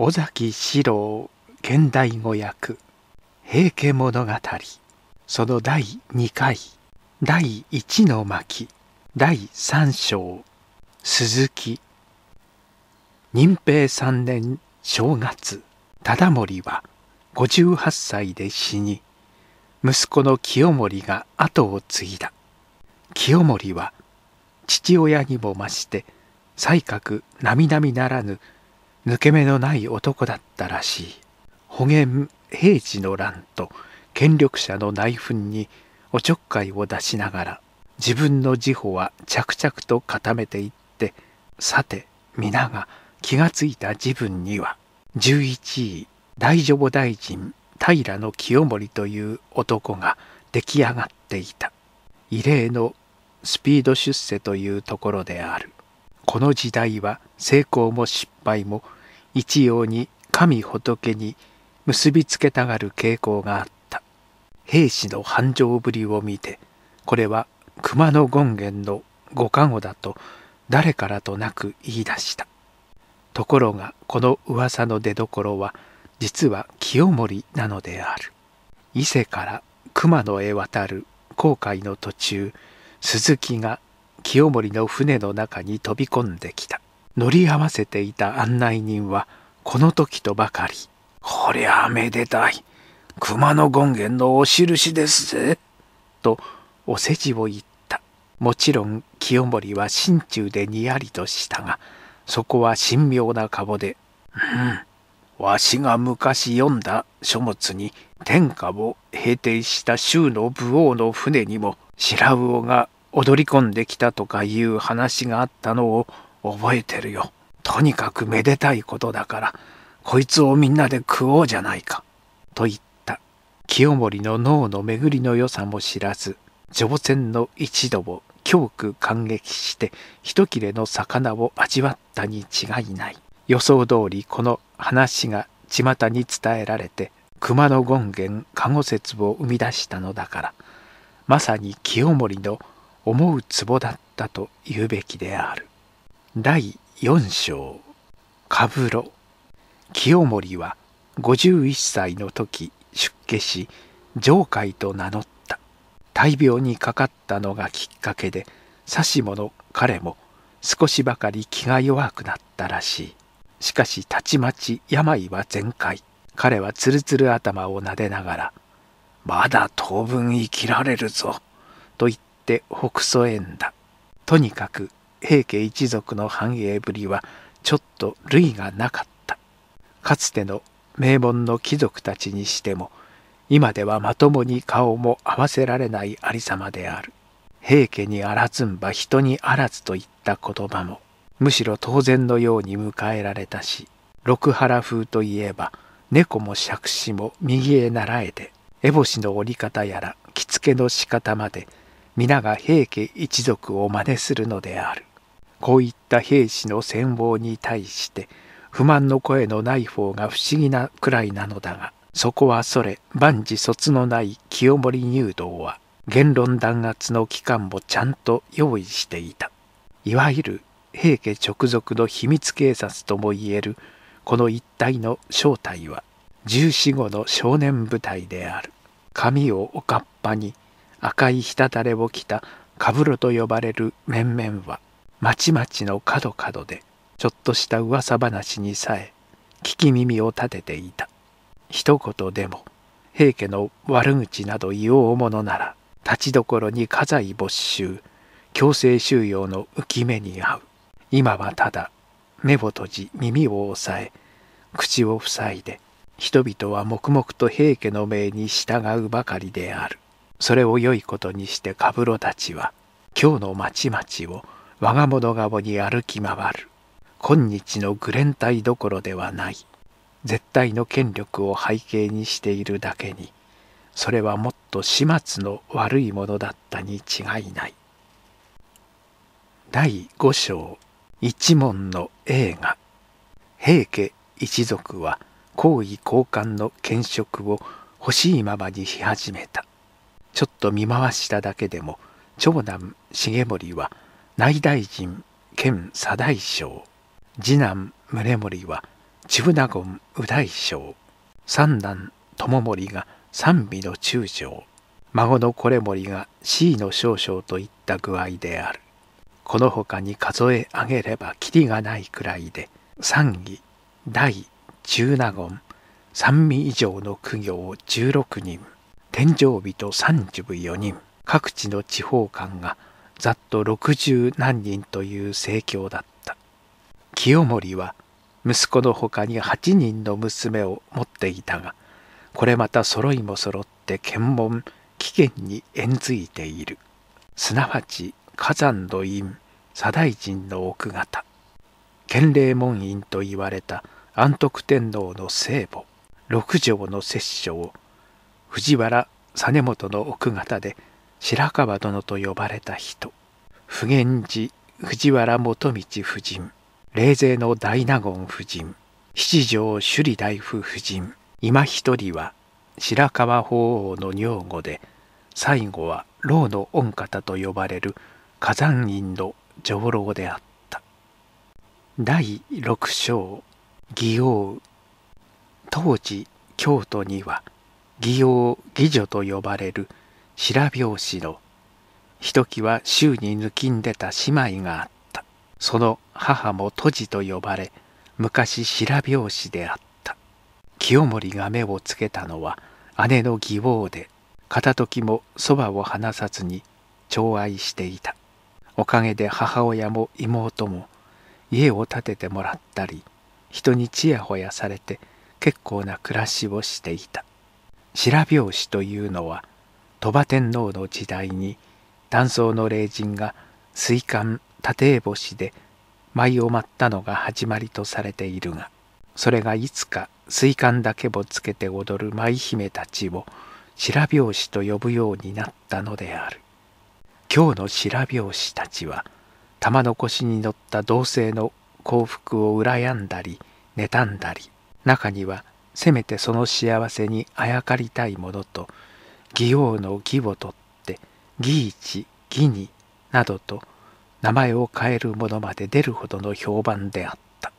尾崎四郎現代語訳平家物語その第2回第1の巻第3章鈴木任平3年正月忠盛は58歳で死に息子の清盛が後を継いだ清盛は父親にも増して才覚並々ならぬ抜け目のない男だったらしい捕鯨平治の乱と権力者の内紛におちょっかいを出しながら自分の自歩は着々と固めていってさて皆が気がついた自分には11位大女房大臣平清盛という男が出来上がっていた異例のスピード出世というところであるこの時代は成功も失敗も一様に神仏に結びつけたがる傾向があった兵士の繁盛ぶりを見てこれは熊野権現のご加護だと誰からとなく言い出したところがこの噂の出どころは実は清盛なのである伊勢から熊野へ渡る航海の途中鈴木が清盛の船の中に飛び込んできた乗り合わせていた案内人はこの時とばかり「こりゃめでたい熊野権現のお印ですぜ」とお世辞を言ったもちろん清盛は心中でにやりとしたがそこは神妙な顔で「うんわしが昔読んだ書物に天下を平定した州の武王の船にも白魚が踊り込んできたとかいう話があったのを覚えてるよとにかくめでたいことだからこいつをみんなで食おうじゃないか」と言った清盛の脳の巡りの良さも知らず乗船の一度を強く感激して一切れの魚を味わったに違いない予想通りこの話が巷に伝えられて熊野権現加護説を生み出したのだからまさに清盛の思うツボだったと言うべきである。第4章カブロ清盛は51歳の時出家し上海と名乗った大病にかかったのがきっかけで指しもの彼も少しばかり気が弱くなったらしいしかしたちまち病は全開彼はつるつる頭をなでながら「まだ当分生きられるぞ」と言ってほくそえんだとにかく平家一族の繁栄ぶりはちょっと類がなかったかつての名門の貴族たちにしても今ではまともに顔も合わせられないありさまである平家にあらずんば人にあらずといった言葉もむしろ当然のように迎えられたし六原風といえば猫も杓子も右へ習えて烏帽子の折り方やら着付けの仕方まで皆が平家一族を真似するのである。こういった兵士の戦亡に対して不満の声のない方が不思議なくらいなのだがそこはそれ万事卒のない清盛入道は言論弾圧の期間もちゃんと用意していたいわゆる平家直属の秘密警察ともいえるこの一帯の正体は十四五の少年部隊である髪をおかっぱに赤い滴れを着たかぶろと呼ばれる面々はまちまちの角角でちょっとした噂話にさえ聞き耳を立てていた一言でも平家の悪口など言おうものなら立ちどころに家財没収強制収容の浮き目に遭う今はただ目を閉じ耳を押さえ口を塞いで人々は黙々と平家の命に従うばかりであるそれを良いことにしてカブロたちは今日の町々を我が物顔に歩き回る今日の愚連隊どころではない絶対の権力を背景にしているだけにそれはもっと始末の悪いものだったに違いない第5章一門の映画平家一族は皇位交換の兼職を欲しいままにし始めたちょっと見回しただけでも長男重盛は内大臣兼左大将次男宗盛は千船言右大将三男智盛が三尾の中将孫のこれ盛が C の少々といった具合であるこのほかに数え上げればきりがないくらいで三義第中納言三味以上の苦行16人天上人分4人各地の地方官がざっと六十何人という盛況だった清盛は息子のほかに8人の娘を持っていたがこれまた揃いも揃って検問危険に縁づいているすなわち火山の院左大臣の奥方建礼門院と言われた安徳天皇の聖母六条の摂政藤原実元の奥方で白川殿と呼ばれた人普賢寺藤原元道夫人冷勢の大納言夫人七条首里大夫夫人今一人は白川法皇の女房で最後は老の御方と呼ばれる火山院の女老であった第六章義王当時京都には義王義女と呼ばれる白拍子のひときわ衆に抜きんでた姉妹があったその母もとじと呼ばれ昔白拍子であった清盛が目をつけたのは姉の義王で片時もそばを離さずに寵愛していたおかげで母親も妹も家を建ててもらったり人にちやほやされて結構な暮らしをしていた白拍子というのは鳥羽天皇の時代に断層の霊人が水管立英星で舞を舞ったのが始まりとされているがそれがいつか水管だけをつけて踊る舞姫たちを白拍子と呼ぶようになったのである今日の白拍子たちは玉の腰に乗った同性の幸福を羨んだり妬んだり中にはせめてその幸せにあやかりたいものと義王の義を取って義一義二などと名前を変えるものまで出るほどの評判であった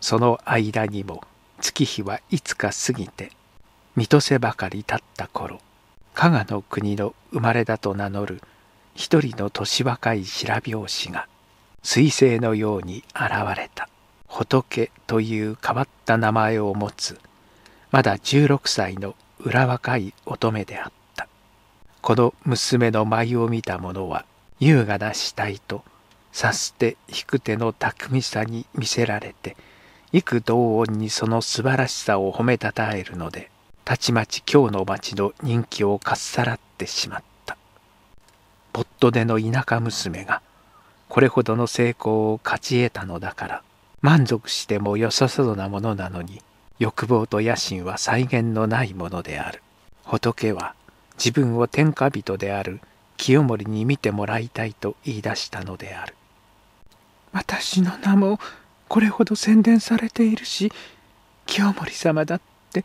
その間にも月日はいつか過ぎて見とせばかり経った頃加賀の国の生まれだと名乗る一人の年若い白拍子が彗星のように現れた仏という変わった名前を持つまだ16歳の裏若い乙女であったこの娘の舞を見た者は優雅な死体と察して引く手の巧みさに魅せられて幾同音にその素晴らしさを褒めたたえるのでたちまち京の町の人気をかっさらってしまったポットでの田舎娘がこれほどの成功を勝ち得たのだから満足してもよさそうなものなのに欲望と野心は際限のないものである仏は自分を天下人である清盛に見てもらいたいと言い出したのである私の名もこれほど宣伝されているし清盛様だって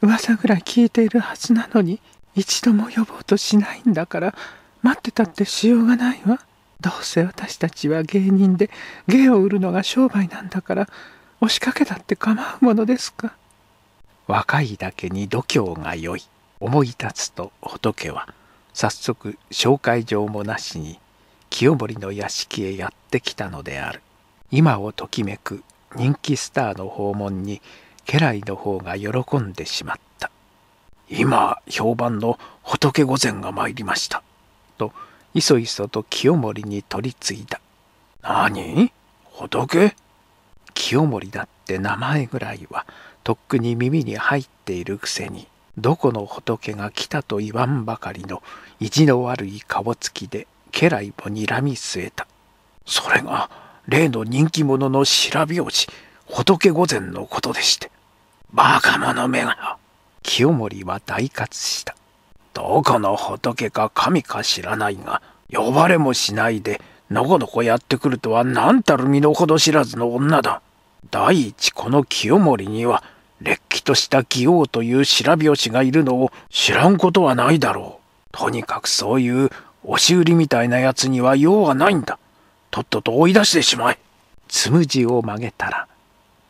噂ぐらい聞いているはずなのに一度も呼ぼうとしないんだから待ってたってしようがないわどうせ私たちは芸人で芸を売るのが商売なんだから押しかけたって構うものですか若いだけに度胸が良い思い立つと仏は早速紹介状もなしに清盛の屋敷へやってきたのである今をときめく人気スターの訪問に家来の方が喜んでしまった今評判の仏御前が参りましたといそいそと清盛に取り次いだ何仏清盛だって名前ぐらいはとっくに耳に入っているくせにどこの仏が来たと言わんばかりの意地の悪い顔つきで家来をにらみ据えた。それが例の人気者の白拍子、仏御前のことでして。バカ者めが。清盛は大喝した。どこの仏か神か知らないが、呼ばれもしないで、のこのこやってくるとは何たる身の程知らずの女だ。第一この清盛には、れっきとした義王という白拍子がいるのを知らんことはないだろう。とにかくそういう押し売りみたいなやつには用はないんだ。とっとと追い出してしまえ。つむじを曲げたら、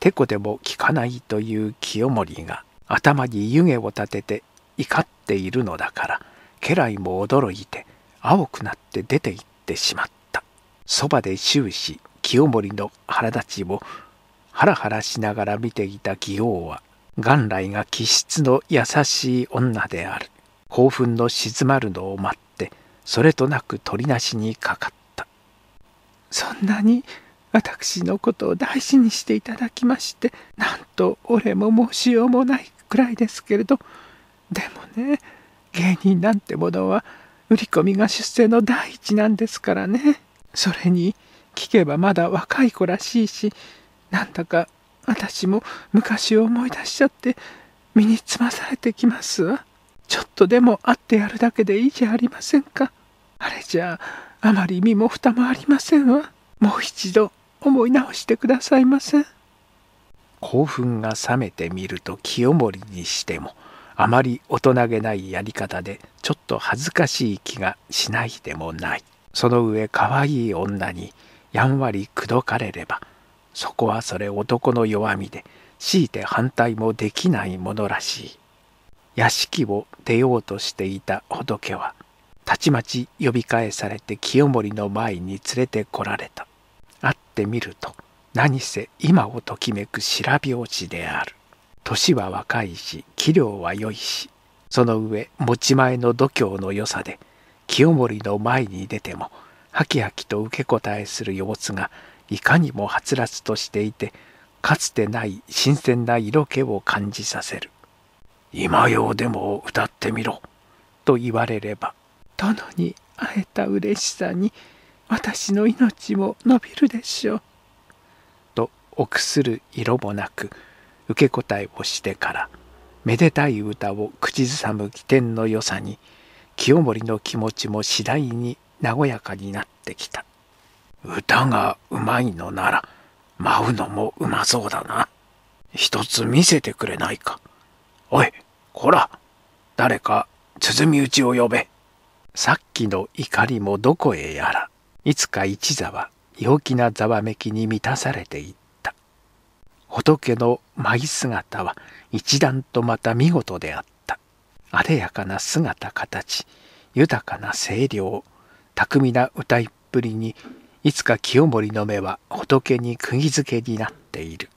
てこでも効かないという清盛が頭に湯気を立てて怒っているのだから、家来も驚いて青くなって出て行ってしまった。そばで終始清盛の腹立ちをハラハラしながら見ていた義王は元来が気質の優しい女である興奮の静まるのを待ってそれとなく取りなしにかかったそんなに私のことを大事にしていただきましてなんと俺も申しようもないくらいですけれどでもね芸人なんてものは売り込みが出世の第一なんですからねそれに聞けばまだ若い子らしいしなんだか私も昔を思い出しちゃって身につまされてきますわちょっとでも会ってやるだけでいいじゃありませんかあれじゃああまり身も蓋もありませんわもう一度思い直してくださいませ興奮が冷めてみると清盛にしてもあまり大人げないやり方でちょっと恥ずかしい気がしないでもないその上可愛い女にやんわり口説かれればそこはそれ男の弱みで強いて反対もできないものらしい屋敷を出ようとしていた仏はたちまち呼び返されて清盛の前に連れてこられた会ってみると何せ今をときめく白拍子である年は若いし器量は良いしその上持ち前の度胸の良さで清盛の前に出てもはきはきと受け答えする様子がいかにもはつらつとしていてかつてない新鮮な色気を感じさせる「今ようでも歌ってみろ」と言われれば殿に会えた嬉しさに私の命も伸びるでしょう」と臆する色もなく受け答えをしてからめでたい歌を口ずさむ起点の良さに清盛の気持ちも次第に和やかになってきた。歌がうまいのなら舞うのもうまそうだな一つ見せてくれないかおいこら誰か鼓打ちを呼べさっきの怒りもどこへやらいつか一座は陽気なざわめきに満たされていった仏の舞姿は一段とまた見事であったあでやかな姿形豊かな声量巧みな歌いっぷりにいつか清盛の目は仏に釘付けになっている。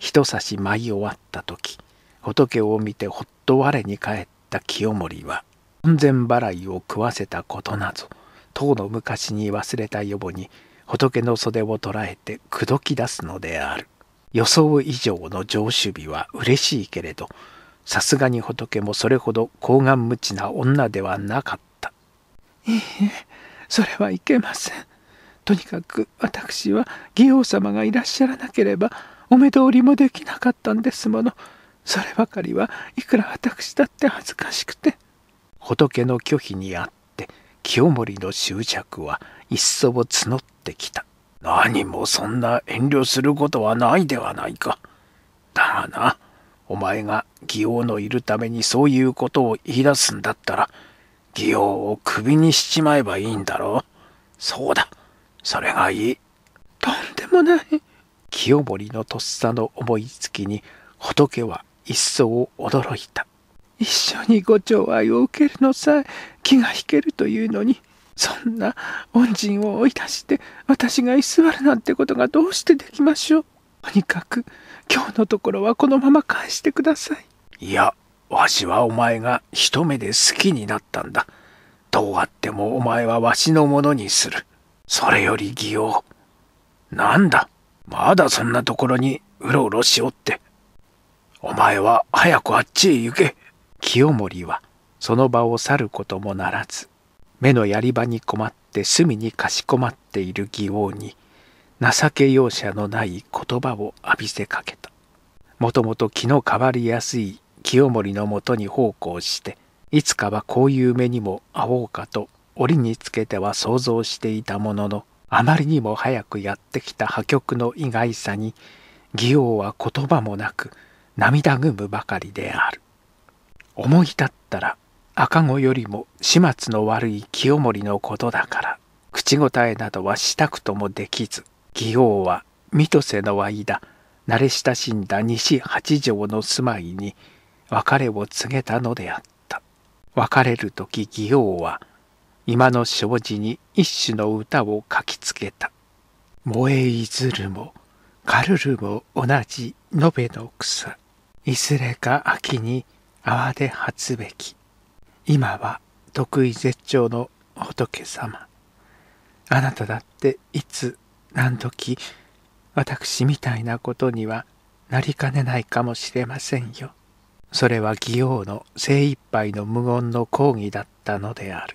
一差し舞い終わった時、仏を見てほっと我に返った清盛は、門前払いを食わせたことなぞ、唐の昔に忘れた予防に仏の袖を捉えて口説き出すのである。予想以上の上首尾は嬉しいけれど、さすがに仏もそれほど高顔無知な女ではなかった。いいえ、それはいけません。とにかく私は義王様がいらっしゃらなければお目通りもできなかったんですもの。そればかりはいくら私だって恥ずかしくて。仏の拒否にあって清盛の執着は一層募ってきた。何もそんな遠慮することはないではないか。だがな、お前が義王のいるためにそういうことを言い出すんだったら、義王をクビにしちまえばいいんだろう。そうだ。それがいい。とんでもない。清盛のとっさの思いつきに仏は一層驚いた。一緒にご寵愛を受けるのさえ気が引けるというのに、そんな恩人を追い出して私が居座るなんてことがどうしてできましょう。とにかく今日のところはこのまま返してください。いや、わしはお前が一目で好きになったんだ。どうあってもお前はわしのものにする。それより義王なんだまだそんなところにうろうろしおってお前は早くあっちへ行け清盛はその場を去ることもならず目のやり場に困って隅にかしこまっている義王に情け容赦のない言葉を浴びせかけたもともと気の変わりやすい清盛のもとに奉公していつかはこういう目にも会おうかと檻につけては想像していたもののあまりにも早くやってきた破局の意外さに義王は言葉もなく涙ぐむばかりである思い立ったら赤子よりも始末の悪い清盛のことだから口答えなどはしたくともできず義王は水戸瀬の間慣れ親しんだ西八条の住まいに別れを告げたのであった別れる時義王は「今の障子に一種の歌を書きつけた。燃えいずるも、かるるも同じ延べの草。いずれか秋に泡で発べき。今は得意絶頂の仏様。あなただっていつ何時私みたいなことにはなりかねないかもしれませんよ。それは義王の精一杯の無言の抗議だったのである。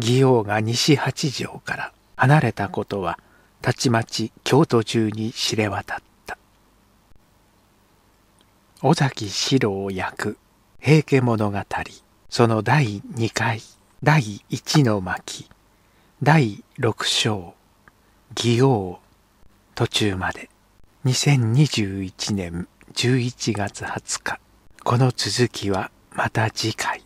義王が西八条から離れたことはたちまち京都中に知れ渡った尾崎四郎役平家物語その第2回第1の巻第6章義王途中まで2021年11月20日この続きはまた次回